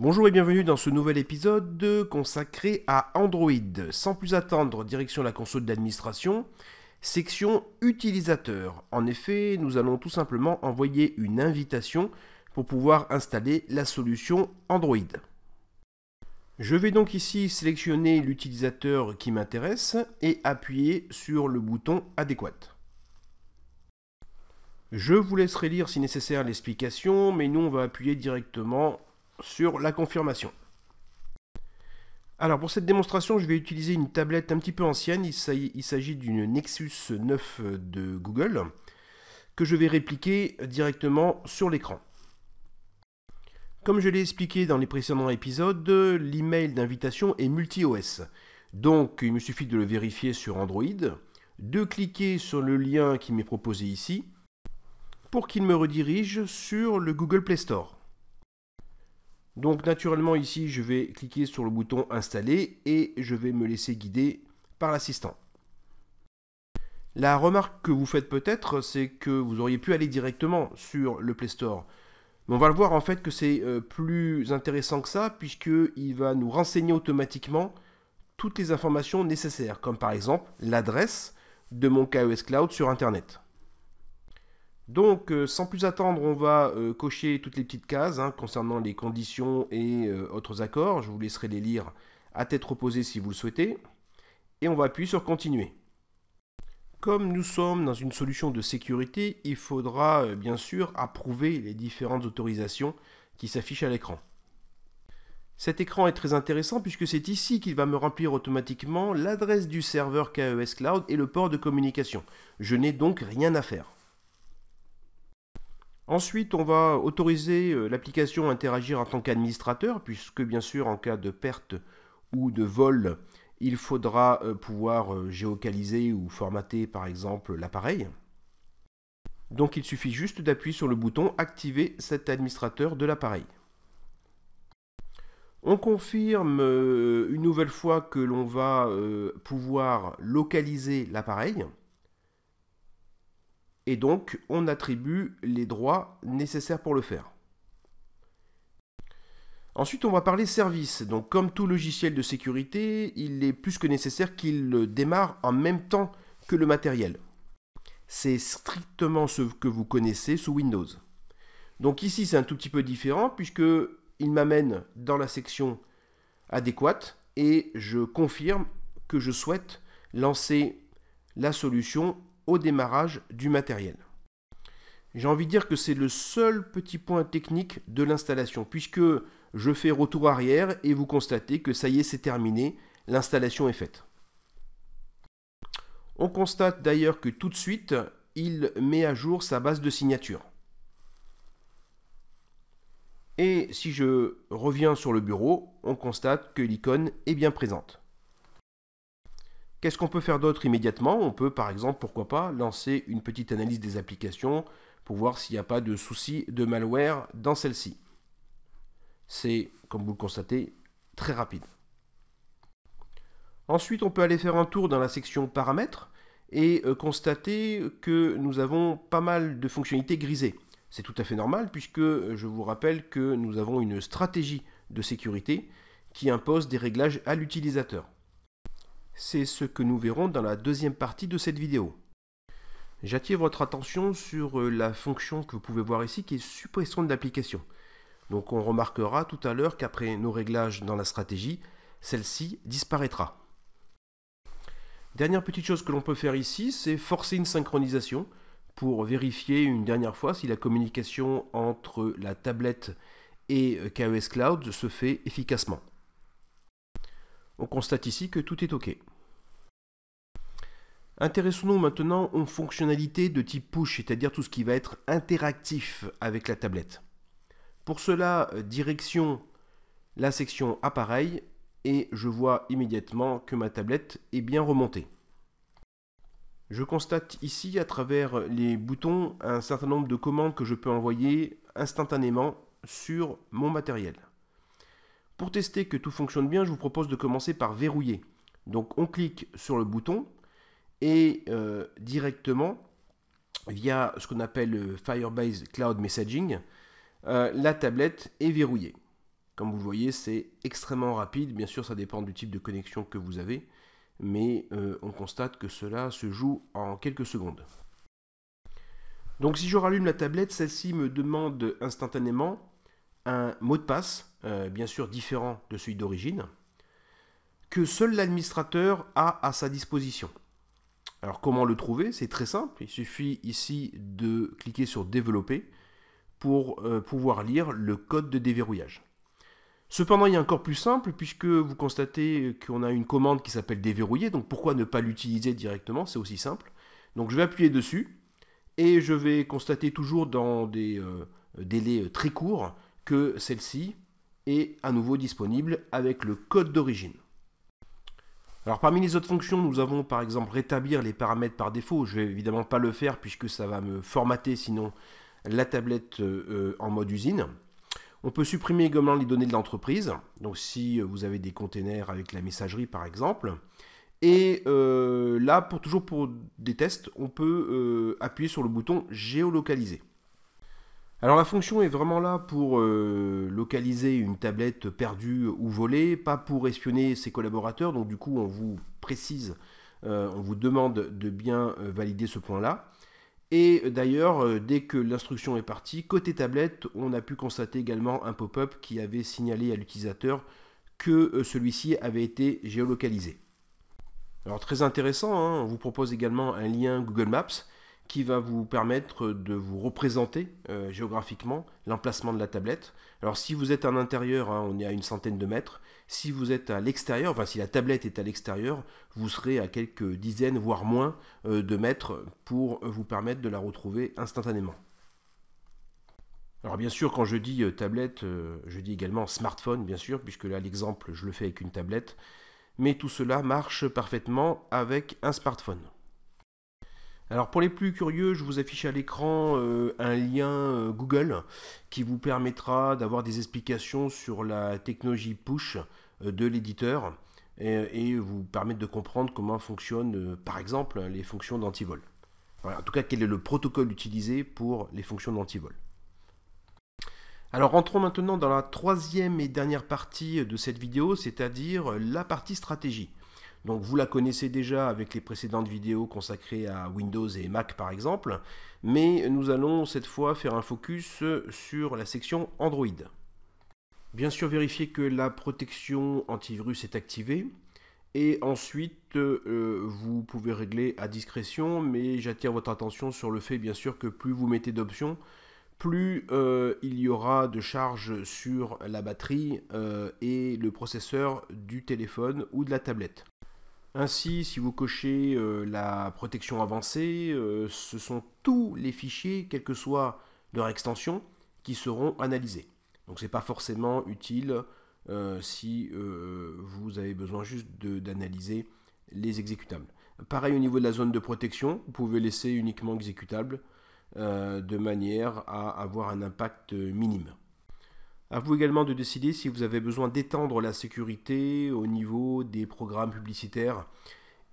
Bonjour et bienvenue dans ce nouvel épisode consacré à Android. Sans plus attendre, direction la console d'administration, section utilisateur. En effet, nous allons tout simplement envoyer une invitation pour pouvoir installer la solution Android. Je vais donc ici sélectionner l'utilisateur qui m'intéresse et appuyer sur le bouton adéquat. Je vous laisserai lire si nécessaire l'explication, mais nous on va appuyer directement sur la confirmation. Alors pour cette démonstration, je vais utiliser une tablette un petit peu ancienne. Il s'agit d'une Nexus 9 de Google que je vais répliquer directement sur l'écran. Comme je l'ai expliqué dans les précédents épisodes, l'email d'invitation est multi-OS. Donc il me suffit de le vérifier sur Android, de cliquer sur le lien qui m'est proposé ici pour qu'il me redirige sur le Google Play Store. Donc naturellement ici, je vais cliquer sur le bouton installer et je vais me laisser guider par l'assistant. La remarque que vous faites peut-être, c'est que vous auriez pu aller directement sur le Play Store. Mais on va le voir en fait que c'est euh, plus intéressant que ça, puisqu'il va nous renseigner automatiquement toutes les informations nécessaires, comme par exemple l'adresse de mon KOS e Cloud sur Internet. Donc, euh, sans plus attendre, on va euh, cocher toutes les petites cases hein, concernant les conditions et euh, autres accords. Je vous laisserai les lire à tête reposée si vous le souhaitez. Et on va appuyer sur Continuer. Comme nous sommes dans une solution de sécurité, il faudra bien sûr approuver les différentes autorisations qui s'affichent à l'écran. Cet écran est très intéressant puisque c'est ici qu'il va me remplir automatiquement l'adresse du serveur KES Cloud et le port de communication. Je n'ai donc rien à faire. Ensuite, on va autoriser euh, l'application à interagir en tant qu'administrateur, puisque bien sûr, en cas de perte ou de vol, il faudra euh, pouvoir euh, géocaliser ou formater par exemple l'appareil. Donc il suffit juste d'appuyer sur le bouton Activer cet administrateur de l'appareil. On confirme une nouvelle fois que l'on va pouvoir localiser l'appareil et donc on attribue les droits nécessaires pour le faire. Ensuite, on va parler service. Donc, comme tout logiciel de sécurité, il est plus que nécessaire qu'il démarre en même temps que le matériel. C'est strictement ce que vous connaissez sous Windows. Donc ici, c'est un tout petit peu différent puisque il m'amène dans la section adéquate et je confirme que je souhaite lancer la solution au démarrage du matériel. J'ai envie de dire que c'est le seul petit point technique de l'installation, puisque je fais retour arrière et vous constatez que ça y est, c'est terminé, l'installation est faite. On constate d'ailleurs que tout de suite, il met à jour sa base de signature. Et si je reviens sur le bureau, on constate que l'icône est bien présente. Qu'est-ce qu'on peut faire d'autre immédiatement On peut par exemple, pourquoi pas, lancer une petite analyse des applications pour voir s'il n'y a pas de soucis de malware dans celle-ci. C'est, comme vous le constatez, très rapide. Ensuite, on peut aller faire un tour dans la section paramètres et euh, constater que nous avons pas mal de fonctionnalités grisées. C'est tout à fait normal puisque euh, je vous rappelle que nous avons une stratégie de sécurité qui impose des réglages à l'utilisateur. C'est ce que nous verrons dans la deuxième partie de cette vidéo. J'attire votre attention sur euh, la fonction que vous pouvez voir ici qui est suppression de l'application. Donc on remarquera tout à l'heure qu'après nos réglages dans la stratégie, celle-ci disparaîtra. Dernière petite chose que l'on peut faire ici, c'est forcer une synchronisation pour vérifier une dernière fois si la communication entre la tablette et euh, KES Cloud se fait efficacement. On constate ici que tout est OK. Intéressons-nous maintenant aux fonctionnalités de type push, c'est-à-dire tout ce qui va être interactif avec la tablette. Pour cela, euh, direction la section appareil et je vois immédiatement que ma tablette est bien remontée. Je constate ici à travers les boutons un certain nombre de commandes que je peux envoyer instantanément sur mon matériel. Pour tester que tout fonctionne bien, je vous propose de commencer par verrouiller. Donc on clique sur le bouton et euh, directement via ce qu'on appelle euh, Firebase Cloud Messaging, euh, la tablette est verrouillée. Comme vous voyez, c'est extrêmement rapide. Bien sûr, ça dépend du type de connexion que vous avez, mais on constate que cela se joue en quelques secondes. Donc si je rallume la tablette, celle-ci me demande instantanément un mot de passe euh, bien sûr différent de celui d'origine, que seul l'administrateur a à sa disposition. Alors comment le trouver C'est très simple, il suffit ici de cliquer sur développer pour euh, pouvoir lire le code de déverrouillage. Cependant, il y a encore plus simple puisque vous constatez qu'on a une commande qui s'appelle déverrouiller, donc pourquoi ne pas l'utiliser directement C'est aussi simple. Donc je vais appuyer dessus et je vais constater toujours dans des euh, délais très courts que celle-ci à nouveau disponible avec le code d'origine. Alors parmi les autres fonctions, nous avons par exemple rétablir les paramètres par défaut. Je ne vais évidemment pas le faire puisque ça va me formater sinon la tablette euh, euh, en mode usine. On peut supprimer également les données de l'entreprise, donc si euh, vous avez des containers avec la messagerie par exemple. Et là, pour toujours pour des tests, on peut appuyer sur le bouton géolocaliser. Alors la fonction est vraiment là pour euh, localiser une tablette perdue ou volée, pas pour espionner ses collaborateurs, donc du coup on vous précise, euh, on vous demande de bien euh, valider ce point-là. Et d'ailleurs, dès que l'instruction est partie, côté tablette, on a pu constater également un pop-up qui avait signalé à l'utilisateur que celui-ci avait été géolocalisé. Alors très intéressant, hein. on vous propose également un lien Google Maps qui va vous permettre de vous représenter euh, géographiquement l'emplacement de la tablette. Alors si vous êtes à l'intérieur, hein, on est à une centaine de mètres. Si vous êtes à l'extérieur, enfin si la tablette est à l'extérieur, vous serez à quelques dizaines, voire moins euh, de mètres pour vous permettre de la retrouver instantanément. Alors bien sûr, quand je dis euh, tablette, je dis également smartphone, bien sûr, puisque là l'exemple, je le fais avec une tablette. Mais tout cela marche parfaitement avec un smartphone. Alors pour les plus curieux, je vous affiche à l'écran euh, un lien euh, Google qui vous permettra d'avoir des explications sur la technologie push euh, de l'éditeur et, vous permettre de comprendre comment fonctionnent par exemple les fonctions d'antivol. en tout cas, quel est le protocole utilisé pour les fonctions d'antivol. Alors rentrons maintenant dans la troisième et dernière partie de cette vidéo, c'est-à-dire la partie stratégie. Donc vous la connaissez déjà avec les précédentes vidéos consacrées à Windows et Mac par exemple, mais nous allons cette fois faire un focus sur la section Android. Bien sûr vérifiez que la protection antivirus est activée, et ensuite, euh, vous pouvez régler à discrétion, mais j'attire votre attention sur le fait, bien sûr, que plus vous mettez d'options, plus euh, il y aura de charges sur la batterie euh, et le processeur du téléphone ou de la tablette. Ainsi, si vous cochez euh, la protection avancée, euh, ce sont tous les fichiers, quelle que soit leur extension, qui seront analysés. Donc ce n'est pas forcément utile euh, si vous avez besoin juste d'analyser les exécutables. Pareil au niveau de la zone de protection, vous pouvez laisser uniquement exécutable de manière à avoir un impact minime. À vous également de décider si vous avez besoin d'étendre la sécurité au niveau des programmes publicitaires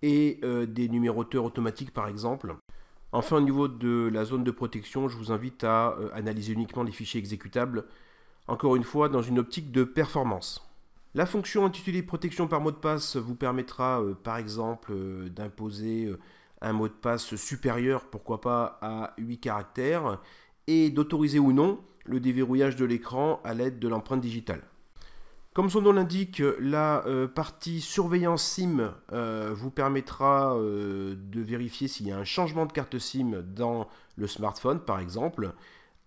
et euh, des numéroteurs automatiques par exemple. Enfin au niveau de la zone de protection, je vous invite à euh, analyser uniquement les fichiers exécutables, encore une fois dans une optique de performance. La fonction intitulée protection par mot de passe vous permettra euh, par exemple d'imposer un mot de passe supérieur, pourquoi pas à 8 caractères, et d'autoriser ou non le déverrouillage de l'écran à l'aide de l'empreinte digitale. Comme son nom l'indique, la euh, partie surveillance SIM euh, vous permettra euh, de vérifier s'il y a un changement de carte SIM dans le smartphone, par exemple,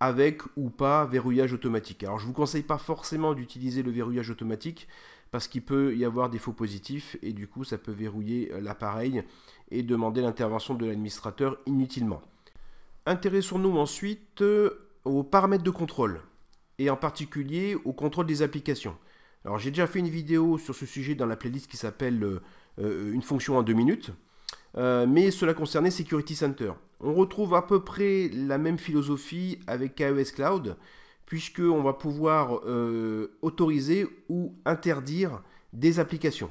avec ou pas verrouillage automatique. Alors je ne vous conseille pas forcément d'utiliser le verrouillage automatique parce qu'il peut y avoir des faux positifs et du coup ça peut verrouiller l'appareil et demander l'intervention de l'administrateur inutilement. Intéressons-nous ensuite aux paramètres de contrôle et en particulier au contrôle des applications. Alors j'ai déjà fait une vidéo sur ce sujet dans la playlist qui s'appelle euh, euh, Une fonction en deux minutes, euh, mais cela concernait Security Center. On retrouve à peu près la même philosophie avec KES Cloud, puisque on va pouvoir autoriser ou interdire des applications.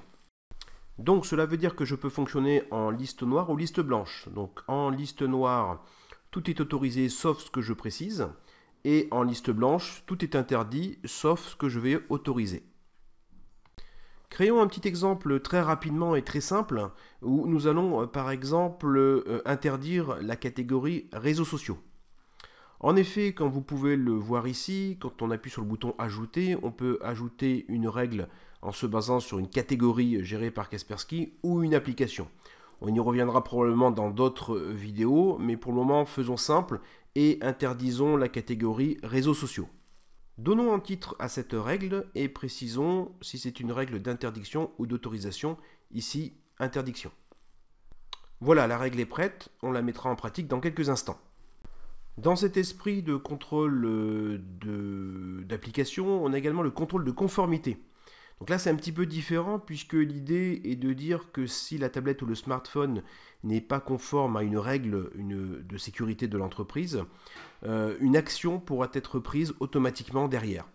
Donc cela veut dire que je peux fonctionner en liste noire ou liste blanche. Donc en liste noire, tout est autorisé sauf ce que je précise et en liste blanche, tout est interdit sauf ce que je vais autoriser. Créons un petit exemple très rapidement et très simple où nous allons euh, par exemple euh, interdire la catégorie réseaux sociaux. En effet, comme vous pouvez le voir ici, quand on appuie sur le bouton Ajouter, on peut ajouter une règle en se basant sur une catégorie gérée par Kaspersky ou une application. On y reviendra probablement dans d'autres euh, vidéos, mais pour le moment, faisons simple et interdisons la catégorie réseaux sociaux. Donnons un titre à cette règle et précisons si c'est une règle d'interdiction ou d'autorisation, ici interdiction. Voilà, la règle est prête, on la mettra en pratique dans quelques instants. Dans cet esprit de contrôle euh, d'application, on a également le contrôle de conformité. Donc là, c'est un petit peu différent puisque l'idée est de dire que si la tablette ou le smartphone n'est pas conforme à une règle de sécurité de l'entreprise, euh, une action pourra être prise automatiquement derrière.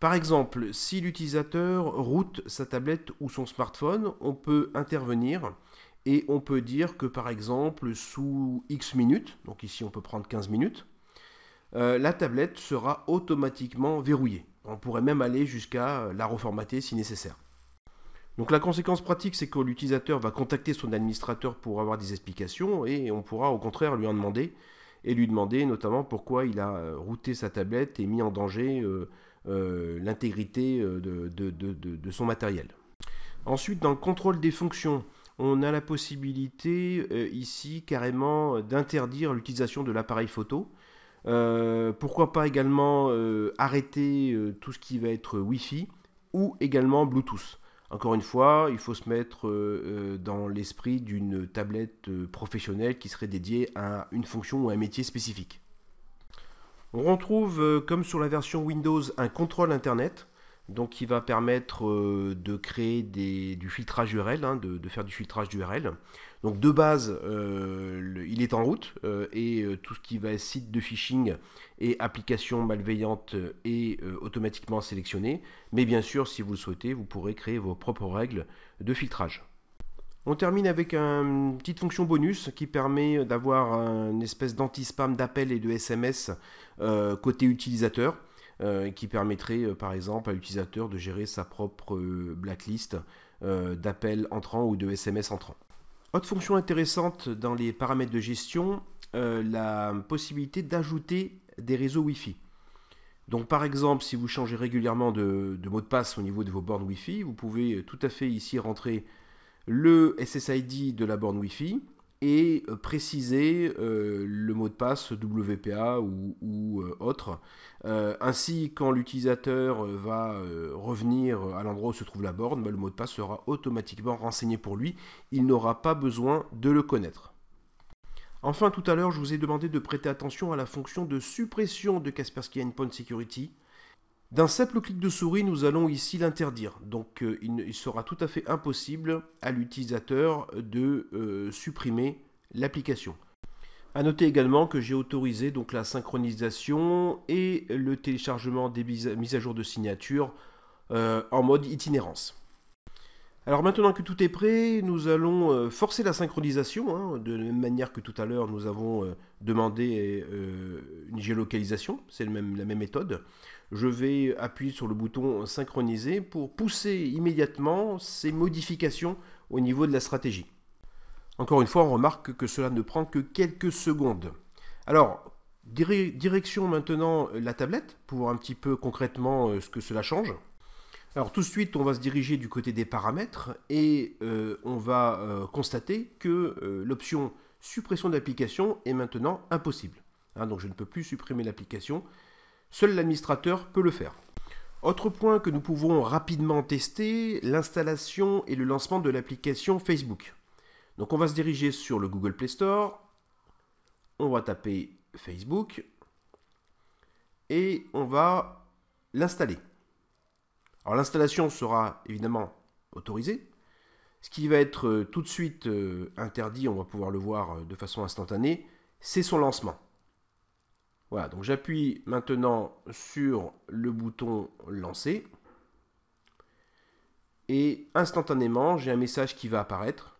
Par exemple, si l'utilisateur route sa tablette ou son smartphone, on peut intervenir et on peut dire que par exemple sous X minutes, donc ici on peut prendre 15 minutes, euh, la tablette sera automatiquement verrouillée. On pourrait même aller jusqu'à euh, la reformater si nécessaire. Donc la conséquence pratique, c'est que l'utilisateur va contacter son administrateur pour avoir des explications et on pourra au contraire lui en demander et lui demander notamment pourquoi il a euh, routé sa tablette et mis en danger euh, l'intégrité de, son matériel. Ensuite, dans le contrôle des fonctions, on a la possibilité ici carrément d'interdire l'utilisation de l'appareil photo euh, pourquoi pas également euh, arrêter euh, tout ce qui va être Wi-Fi ou également Bluetooth. Encore une fois, il faut se mettre dans l'esprit d'une tablette professionnelle qui serait dédiée à une fonction ou à un métier spécifique. On retrouve, comme sur la version Windows, un contrôle Internet donc qui va permettre euh, de créer du filtrage URL, hein, de, faire du filtrage d'URL. Donc de base, euh, il est en route euh, et tout ce qui va être site de phishing et application malveillante est automatiquement sélectionné. Mais bien sûr, si vous le souhaitez, vous pourrez créer vos propres règles de filtrage. On termine avec une petite fonction bonus qui permet d'avoir une espèce d'anti-spam d'appel et de SMS côté utilisateur. Euh, qui permettrait euh, par exemple à l'utilisateur de gérer sa propre euh, blacklist d'appels entrants ou de SMS entrants. Autre fonction intéressante dans les paramètres de gestion, la possibilité d'ajouter des réseaux Wi-Fi. Donc par exemple, si vous changez régulièrement de, de, mot de passe au niveau de vos bornes Wi-Fi, vous pouvez tout à fait ici rentrer le SSID de la borne Wi-Fi, et euh, préciser euh, le mot de passe WPA ou, euh, autre. ainsi, quand l'utilisateur va revenir à l'endroit où se trouve la borne, bah, le mot de passe sera automatiquement renseigné pour lui. Il n'aura pas besoin de le connaître. Enfin, tout à l'heure, je vous ai demandé de prêter attention à la fonction de suppression de Kaspersky Endpoint Security. D'un simple clic de souris, nous allons ici l'interdire. Donc euh, il, sera tout à fait impossible à l'utilisateur de euh, supprimer l'application. A noter également que j'ai autorisé donc la synchronisation et le téléchargement des mises à jour de signature euh, en mode itinérance. Alors maintenant que tout est prêt, nous allons forcer la synchronisation, hein, de la même manière que tout à l'heure nous avons demandé une géolocalisation, c'est la même méthode je vais appuyer sur le bouton synchroniser pour pousser immédiatement ces modifications au niveau de la stratégie. Encore une fois, on remarque que cela ne prend que quelques secondes. Alors, direction maintenant la tablette pour voir un petit peu concrètement euh, ce que cela change. Alors tout de suite, on va se diriger du côté des paramètres et euh, on va euh, constater que l'option suppression d'application est maintenant impossible. Hein, donc je ne peux plus supprimer l'application Seul l'administrateur peut le faire. Autre point que nous pouvons rapidement tester, l'installation et le lancement de l'application Facebook. Donc on va se diriger sur le Google Play Store, on va taper Facebook et on va l'installer. Alors l'installation sera évidemment autorisée, ce qui va être euh, tout de suite euh, interdit, on va pouvoir le voir euh, de façon instantanée, c'est son lancement. Voilà, donc j'appuie maintenant sur le bouton lancer. Et instantanément, j'ai un message qui va apparaître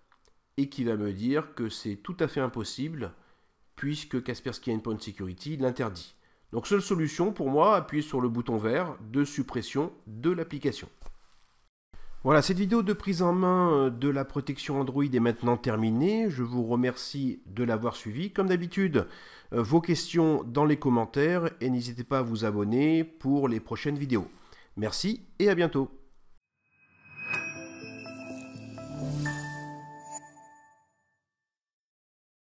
et qui va me dire que c'est tout à fait impossible puisque Kaspersky Endpoint Security l'interdit. Donc seule solution pour moi, appuyer sur le bouton vert de suppression de l'application. Voilà, cette vidéo de prise en main euh, de la protection Android est maintenant terminée. Je vous remercie de l'avoir suivi. Comme d'habitude, euh, vos questions dans les commentaires et n'hésitez pas à vous abonner pour les prochaines vidéos. Merci et à bientôt.